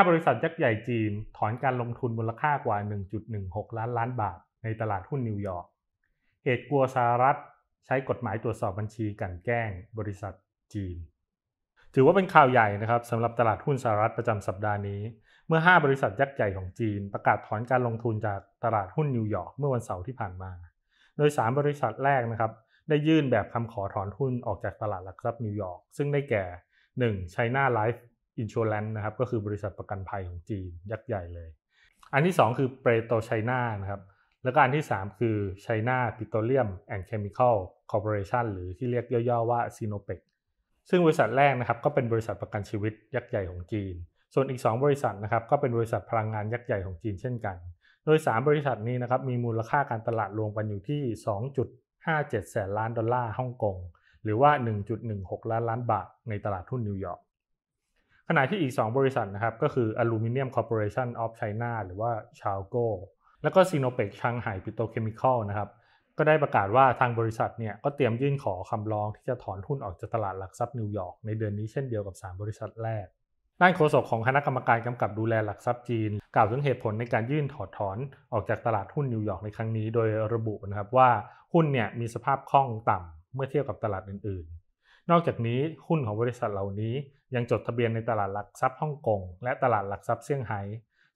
5บริษัทยักษ์ใหญ่จีน ถอนการลงทุนมูลค่ากว่า 1.16 ล้านล้านบาท ในตลาดหุ้นนิวยอร์ก เหตุกลัวสหรัฐใช้กฎหมายตรวจสอบบัญชีกันแกล้งบริษัทจีน ถือว่าเป็นข่าวใหญ่นะครับสำหรับตลาดหุ้นสหรัฐประจำสัปดาห์นี้ เมื่อ 5 บริษัทยักษ์ใหญ่ของจีน ประกาศถอนการลงทุนจากตลาดหุ้นนิวยอร์กเมื่อวันเสาร์ที่ผ่านมา โดย 3 บริษัทแรกนะครับได้ยื่นแบบคำขอถอนหุ้นออกจากตลาดหลักทรัพย์นิวยอร์กซึ่งได้แก่ 1. China Life อินชัวรันนะครับก็คือบริษัทประกันภัยของจีนยักษ์ใหญ่เลย อันที่ 2 คือเปโตรไชน่านะครับแล้วก็อันที่ 3 คือ China Petroleum and Chemical Corporation หรือที่เรียกย่อ ๆ ว่า s i n o p e c ซึ่งบริษัทแรกนะครับก็เป็นบริษัทประกันชีวิตยักษ์ใหญ่ของจีน ส่วนอีก 2 บริษัทนะครับก็เป็นบริษัทพลังงานยักษ์ใหญ่ของจีนเช่นกัน โดย 3 บริษัทนี้นะครับมีมูลค่าการตลาดรวมกันอยู่ที่ 2.57แสนล้านดอลลาร์ฮ่องกงหรือว่า 1.16 ล้านล้านบาทในตลาดหุ้นนิวยอร์กขณะที่อีก 2 บริษัทนะครับก็คืออลมิเนียมคอร์ปอเรชั่นออฟไชน่าหรือว่าชาวโกแล้วก็ซีโนเปกชังไฮ h a โตเคม o ค h ลนะครับก็ได้ประกาศว่าทางบริษัทเนี่ยก็เตรียมยื่นขอคำร้องที่จะถอนหุ้นออกจากตลาดหลักทรัพย์นิวยอร์กในเดือนนี้เช่นเดียวกับ 3 บริษัทแรก ด้านโฆษกของคณะกรรมการกำกับดูแลหลักทรัพย์จีนกล่าวถึงเหตุผลในการยื่นถอดถอนออกจากตลาดหุ้นนิวยอร์กในครั้งนี้โดยระบุนะครับว่าหุ้นเนี่ยมีสภาพคล่องต่ำเมื่อเทียบกับตลาดอื่นนอกจากนี้หุ้นของบริษัทเหล่านี้ยังจดทะเบียนในตลาดหลักทรัพย์ฮ่องกง และตลาดหลักทรัพย์เซี่ยงไฮ้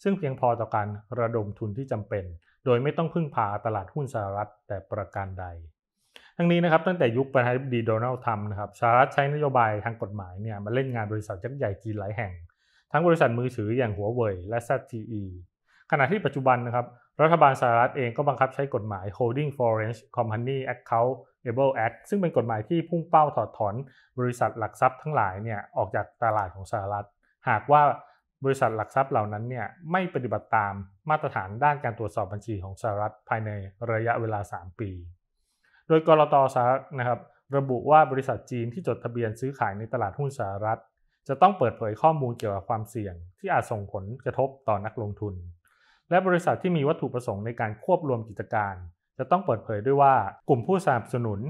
ซึ่งเพียงพอต่อการระดมทุนที่จำเป็น โดยไม่ต้องพึ่งพาตลาดหุ้นสหรัฐแต่ประการใด ทั้งนี้นะครับตั้งแต่ยุคประธานาธิบดีโดนัลด์ทรัมป์นะครับสหรัฐใช้นโยบายทางกฎหมายเนี่ยมาเล่นงานบริษัทยักษ์ใหญ่จีนหลายแห่ง ทั้งบริษัทมือถืออย่างหัวเว่ยและ ZTE ขณะที่ปัจจุบันนะครับรัฐบาลสหรัฐเองก็บังคับใช้กฎหมาย Holding Foreign Company Account Able Act ซึ่งเป็นกฎหมายที่พุ่งเป้าถอดถอนบริษัทหลักทรัพย์ทั้งหลายเนี่ยออกจากตลาดของสหรัฐ หากว่าบริษัทหลักทรัพย์เหล่านั้นเนี่ยไม่ปฏิบัติตามมาตรฐานด้านการตรวจสอบบัญชีของสหรัฐภายในระยะเวลา 3 ปี โดยกรตสหรัฐนะครับระบุว่าบริษัทจีนที่จดทะเบียนซื้อขายในตลาดหุ้นสหรัฐ จะต้องเปิดเผยข้อมูลเกี่ยวกับความเสี่ยง ที่อาจส่งผลกระทบต่อนักลงทุน และบริษัทที่มีวัตถุประสงค์ในการควบรวมกิจการจะต้องเปิดเผยด้วยว่ากลุ่มผู้สนับสนุน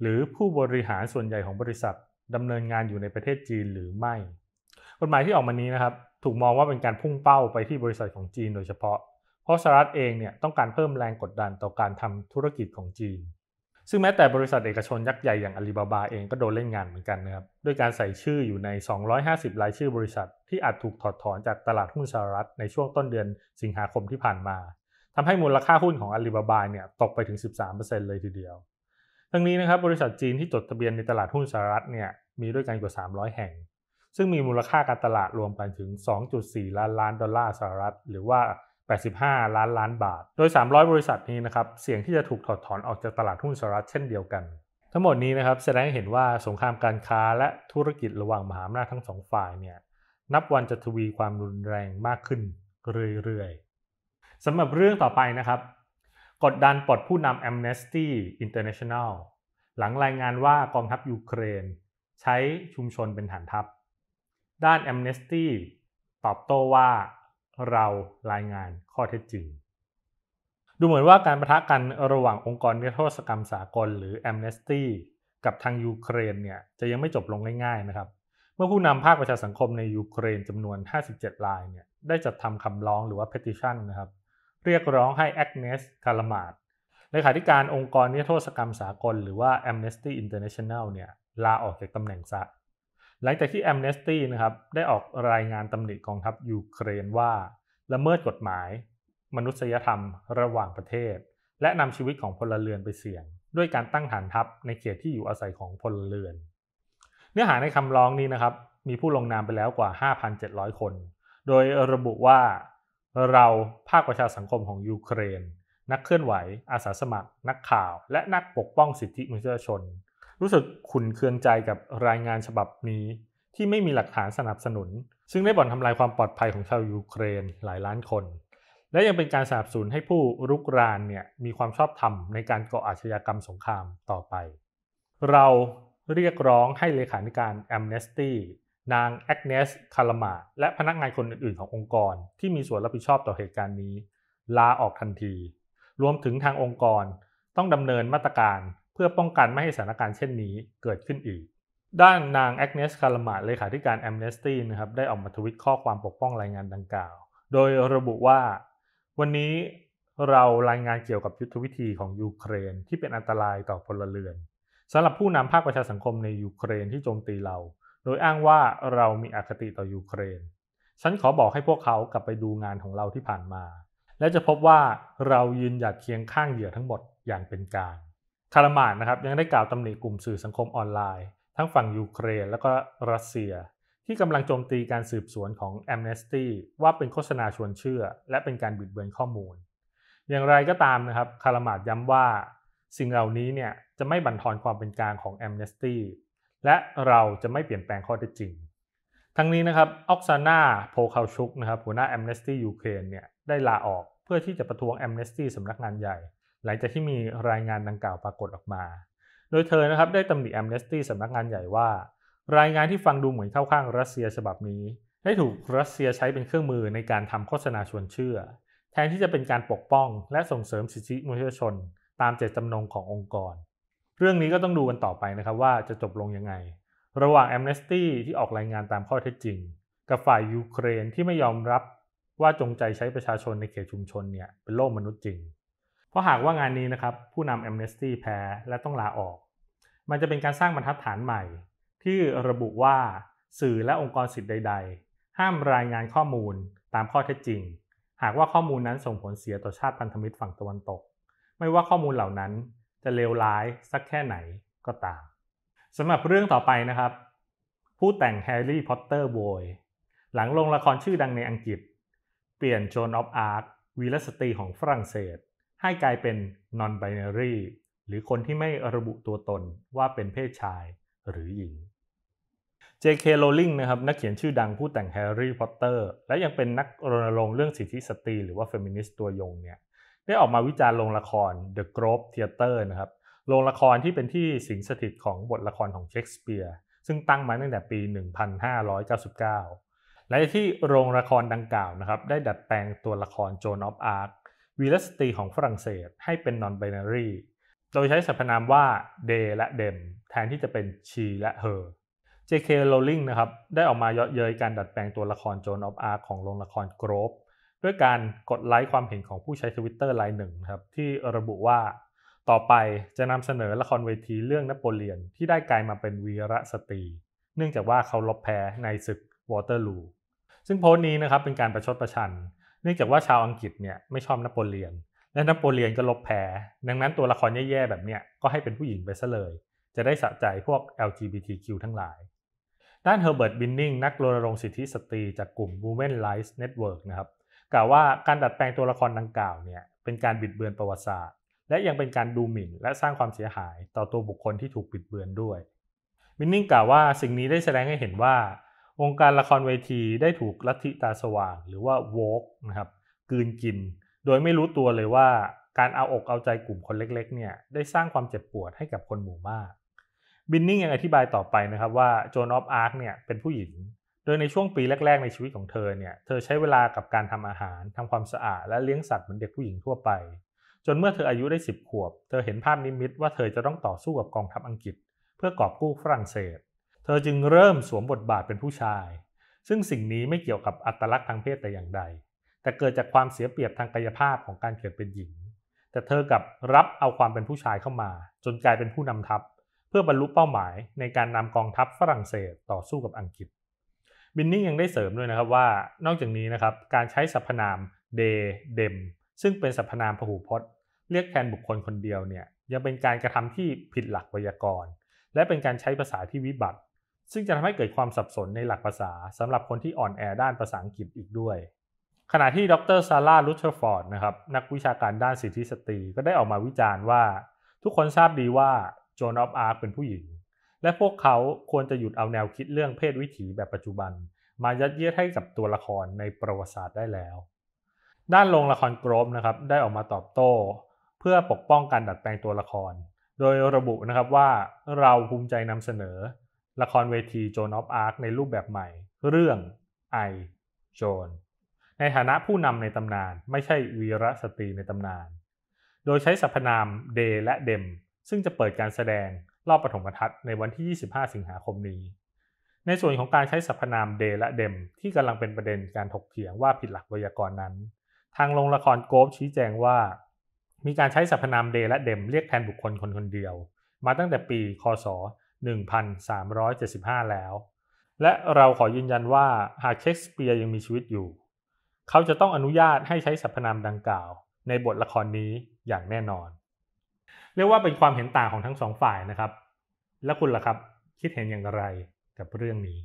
หรือผู้บริหารส่วนใหญ่ของบริษัทดำเนินงานอยู่ในประเทศจีนหรือไม่ กฎหมายที่ออกมานี้นะครับถูกมองว่าเป็นการพุ่งเป้าไปที่บริษัทของจีน โดยเฉพาะ เพราะสหรัฐเองเนี่ยต้องการเพิ่มแรงกดดันต่อการทำธุรกิจของจีน ซึ่งแม้แต่บริษัทเอกชนยักษ์ใหญ่อย่างอาลีบาบาเองก็โดนเล่นงานเหมือนกันนะครับด้วยการใส่ชื่ออยู่ใน 250 รายชื่อบริษัท ที่อาจถูกถอดถอนจากตลาดหุ้นสหรัฐในช่วงต้นเดือนสิงหาคมที่ผ่านมาทำให้มูลค่าหุ้นของอาลีบาบาเนี่ยตกไปถึง 13%เลยทีเดียว ทั้งนี้นะครับบริษัทจีนที่จดทะเบียนในตลาดหุ้นสหรัฐเนี่ยมีด้วยกันกว่า 300 แห่ง ซึ่งมีมูลค่าการตลาดรวมกันถึง 2.4 ล้านล้านดอลลาร์สหรัฐ หรือว่า 85 ล้านล้านบาท โดย 300 บริษัทนี้นะครับเสี่ยงที่จะถูกถอดถอนออกจากตลาดหุ้นสหรัฐเช่นเดียวกัน ทั้งหมดนี้นะครับแสดงให้เห็นว่าสงครามการค้าและธุรกิจระหว่างมหาอำนาจทั้งสองฝ่ายเนี่ยนับวันจะทวีความรุนแรงมากขึ้นเรื่อยๆสำหรับเรื่องต่อไปนะครับกดดันปลดผู้นำ Amnesty International หลังรายงานว่ากองทัพยูเครน ใช้ชุมชนเป็นฐานทัพด้าน Amnesty ตอบโต้ว่าเรารายงานข้อเท็จจริง ดูเหมือนว่าการประทะกันระหว่างองค์กรนิรโทษกรรมสากลหรือ Amnesty กับทางยูเครนเนี่ยจะยังไม่จบลงง่าย ๆนะครับ เมื่อผู้นำภาคประชาสังคมในยูเครนจำนวน 57 รายเนี่ยได้จัดทำคำร้องหรือว่า petition นะครับเรียกร้องให้แอกเนสคาร์มาดเลขาธิการองค์กรนิรโทษกรรมสากลหรือว่า Amnesty International เนี่ยลาออกจากตำแหน่งซะหลังจากที่ Amnesty นะครับได้ออกรายงานตำหนิกองทัพยูเครนว่า ละเมิดกฎหมาย มนุษยธรรมระหว่างประเทศ และนำชีวิตของพลเรือนไปเสี่ยง ด้วยการตั้งฐานทัพในเขตที่อยู่อาศัยของพลเรือน เนื้อหาในคำร้องนี้นะครับมีผู้ลงนามไปแล้วกว่า 5,700 คน โดยระบุว่าเราภาคประชาสังคมของยูเครน นักเคลื่อนไหวอาสาสมัคร นักข่าว และนักปกป้องสิทธิมนุษยชน รู้สึกขุนเคืองใจกับรายงานฉบับนี้ ที่ไม่มีหลักฐานสนับสนุน ซึ่งได้บ่อนทำลายความปลอดภัยของชาวยูเครนหลายล้านคน และยังเป็นการสนับสนุนให้ผู้รุกรานเนี่ยมีความชอบธรรมในการก่ออาชญากรรมสงครามต่อไป เราเรียกร้องให้เลขาธิการแมเนสตี้นางแอกเนสคาร์มาและพนักงานคนอื่นๆขององค์กร ที่มีส่วนรับผิดชอบต่อเหตุการณ์นี้ลาออกทันที รวมถึงทางองค์กรต้องดำเนินมาตรการ เพื่อป้องกันไม่ให้สถานการณ์เช่นนี้เกิดขึ้นอีก ด้านนางแอกเนสคาร์มาเลขาธิการแอมเนสตี้นะครับได้ออกมาทวิตข้อความปกป้องรายงานดังกล่าว โดยระบุว่า วันนี้เรารายงานเกี่ยวกับยุทธวิธีของยูเครน ที่เป็นอันตรายต่อพลเรือนสำหรับผู้นำภาคประชาสังคมในยูเครนที่โจมตีเราโดยอ้างว่าเรามีอคติต่อยูเครน ฉันขอบอกให้พวกเขากลับไปดูงานของเราที่ผ่านมา และจะพบว่าเรายืนหยัดเคียงข้างเหยื่อทั้งหมดอย่างเป็นกลางคารมานนะครับยังได้กล่าวตำหนิกลุ่มสื่อสังคมออนไลน์ทั้งฝั่งยูเครนและก็รัสเซีย ที่กำลังโจมตีการสืบสวนของแอมเนสตีว่าเป็นโฆษณาชวนเชื่อ และเป็นการบิดเบือนข้อมูล อย่างไรก็ตามนะครับคารมาดย้ำว่า สิ่งเหล่านี้เนี่ยจะไม่บั่นทอนความเป็นกลางของแอมเนสตีและเราจะไม่เปลี่ยนแปลงข้อเท็จจริง ทั้งนี้นะครับออกซานาโพคาชุกนะครับหัวหน้าแอมเนสตี้ยูเครนเนี่ยได้ลาออกเพื่อที่จะประท้วงแอมเนสตี้สำนักงานใหญ่ หลังจากที่มีรายงานดังกล่าวปรากฏออกมา โดยเธอนะครับได้ตำหนิแอมเนสตี้สำนักงานใหญ่ว่า รายงานที่ฟังดูเหมือนเข้าข้างรัสเซียฉบับนี้ ได้ถูกรัสเซียใช้เป็นเครื่องมือในการทำโฆษณาชวนเชื่อ แทนที่จะเป็นการปกป้อง และส่งเสริมสิทธิมนุษยชน ตามเจตจำนงขององค์กรเรื่องนี้ก็ต้องดูกันต่อไปนะครับว่าจะจบลงยังไง ระหว่างแอมเนสตี้ที่ออกรายงานตามข้อเท็จจริง กับฝ่ายยูเครนที่ไม่ยอมรับว่าจงใจใช้ประชาชนในเขตชุมชนเนี่ย เป็นโลกมนุษย์จริง เพราะหากว่างานนี้นะครับ ผู้นำแอมเนสตี้แพ้และต้องลาออก มันจะเป็นการสร้างบรรทัดฐานใหม่ ที่ระบุว่าสื่อและองค์กรสิทธิ์ใด ๆ ห้ามรายงานข้อมูลตามข้อเท็จจริง หากว่าข้อมูลนั้นส่งผลเสียต่อชาติพันธมิตรฝั่งตะวันตก ไม่ว่าข้อมูลเหล่านั้นจะเลวร้ายสักแค่ไหนก็ตาม สำหรับเรื่องต่อไปนะครับ ผู้แต่งแฮร์รี่พอตเตอร์โวยหลังลงละครชื่อดังในอังกฤษ เปลี่ยนโจนออฟอาร์ตวีรสตรีของฝรั่งเศส ให้กลายเป็นนอนไบเนอรี่หรือคนที่ไม่ระบุตัวตนว่าเป็นเพศชายหรือหญิง J.K. Rowling นะครับนักเขียนชื่อดังผู้แต่งแฮร์รี่พอตเตอร์ และยังเป็นนักรณรงค์เรื่องสิทธิสตรี หรือว่าเฟมินิสต์ตัวยงเนี่ยได้ออกมาวิจารณ์โรงละคร The Grove Theater นะครับ โรงละครที่เป็นที่สิงสถิตของบทละครของเชคสเปียร์ ซึ่งตั้งมาตั้งแต่ปี 1599 และที่โรงละครดังกล่าวนะครับ ได้ดัดแปลงตัวละครโจนออฟอาร์ควีลสตรีของฝรั่งเศส ให้เป็นนอนไบนารีโดยใช้สรรพนามว่าเดและเดมแทนที่จะเป็นชีและเธอ JK Rowling นะครับ ได้ออกมาเยาะเย้ยการดัดแปลงตัวละครโจนออฟอาร์ของโรงละครโกรฟด้วยการกดไลค์ความเห็นของผู้ใช้ทวิตเตอร์รายหนึ่งครับ ที่ระบุว่าต่อไปจะนำเสนอละครเวทีเรื่องนโปเลียนที่ได้กลายมาเป็นวีรสตรีเนื่องจากว่าเขาลบแพ้ในศึกวอเตอร์ลูซึ่งโพสต์นี้นะครับเป็นการประชดประชัน เนื่องจากว่าชาวอังกฤษเนี่ยไม่ชอบนโปเลียน และนโปเลียนก็ลบแพ้ดังนั้นตัวละครแย่ๆแบบเนี้ยก็ให้เป็นผู้หญิงไปซะเลย จะได้สะใจพวก LGBTQ ทั้งหลาย ด้านเฮอร์เบิร์ตบินนิงนักรณรงค์สิทธิสตรีจากกลุ่ม Women Rights Network นะครับกล่าวว่าการดัดแปลงตัวละครดังกล่าวเนี่ยเป็นการบิดเบือนประวัติศาสตร์ และยังเป็นการดูหมิ่นและสร้างความเสียหายต่อตัวบุคคลที่ถูกบิดเบือนด้วยมินนิ่งกล่าวว่าสิ่งนี้ได้แสดงให้เห็นว่าวงการละครเวทีได้ถูกลัทธิตาสว่างหรือว่าโวกนะครับกืนกิน โดยไม่รู้ตัวเลยว่าการเอาอกเอาใจกลุ่มคนเล็กๆเนี่ยได้สร้างความเจ็บปวดให้กับคนหมู่มากบินนิ่งยังอธิบายต่อไปนะครับว่าโจนอฟอาร์คเนี่ยเป็นผู้หญิงโดยในช่วงปีแรกๆในชีวิตของเธอเนี่ย เธอใช้เวลากับการทำอาหารทำความสะอาด และเลี้ยงสัตว์เหมือนเด็กผู้หญิงทั่วไป จนเมื่อเธออายุได้ 10 ขวบ เธอเห็นภาพนิมิตว่าเธอจะต้องต่อสู้กับกองทัพอังกฤษ เพื่อกอบกู้ฝรั่งเศส เธอจึงเริ่มสวมบทบาทเป็นผู้ชาย ซึ่งสิ่งนี้ไม่เกี่ยวกับอัตลักษณ์ทางเพศแต่อย่างใด แต่เกิดจากความเสียเปรียบทางกายภาพของการเกิดเป็นหญิง แต่เธอกับรับเอาความเป็นผู้ชายเข้ามา จนกลายเป็นผู้นำทัพเพื่อบรรลุเป้าหมายในการนำกองทัพฝรั่งเศสต่อสู้กับอังกฤษบินนี่ยังได้เสริมด้วยนะครับว่านอกจากนี้นะครับการใช้สรรพนามเดเดมซึ่งเป็นสรรพนามพหูพจน์ เรียกแทนบุคคลคนเดียวเนี่ยยังเป็นการกระทำที่ผิดหลักไวยากรณ์ และเป็นการใช้ภาษาที่วิบัติ ซึ่งจะทำให้เกิดความสับสนในหลักภาษา สำหรับคนที่อ่อนแอด้านภาษาอังกฤษอีกด้วย ขณะที่ดรซาร่าลูเทอร์ฟอร์ดนะครับนักวิชาการด้านสิทธิสตรีก็ได้ออกมาวิจารณ์ว่า ทุกคนทราบดีว่าโจนออฟอาร์เป็นผู้หญิงและพวกเขาควรจะหยุดเอาแนวคิดเรื่องเพศวิถีแบบปัจจุบัน มายัดเยียดให้กับตัวละครในประวัติศาสตร์ได้แล้ว ด้านโรงละครกรอบนะครับได้ออกมาตอบโต้ เพื่อปกป้องการดัดแปลงตัวละคร โดยระบุนะครับว่าเราภูมิใจนำเสนอ ละครเวทีโจนอฟอาร์คในรูปแบบใหม่ เรื่องไอโจนในฐานะผู้นำในตำนาน ไม่ใช่วีรสตรีในตำนานโดยใช้สรรพนามเด และเดมซึ่งจะเปิดการแสดงรอบปฐมทัศน์ในวันที่ 25 สิงหาคมนี้ ในส่วนของการใช้สรรพนามเดและเดมที่กำลังเป็นประเด็นการถกเถียงว่าผิดหลักไวยากรณ์นั้น ทางโรงละครโกฟชี้แจงว่า มีการใช้สรรพนามเดและเดมเรียกแทนบุคคลคนคนเดียว มาตั้งแต่ปีคศ 1375 แล้ว และเราขอยืนยันว่าหากเชคสเปียร์ยังมีชีวิตอยู่ เขาจะต้องอนุญาตให้ใช้สรรพนามดังกล่าวในบทละครนี้อย่างแน่นอนเรียกว่าเป็นความเห็นต่างของทั้งสองฝ่ายนะครับ แล้วคุณล่ะครับคิดเห็นอย่างไรกับเรื่องนี้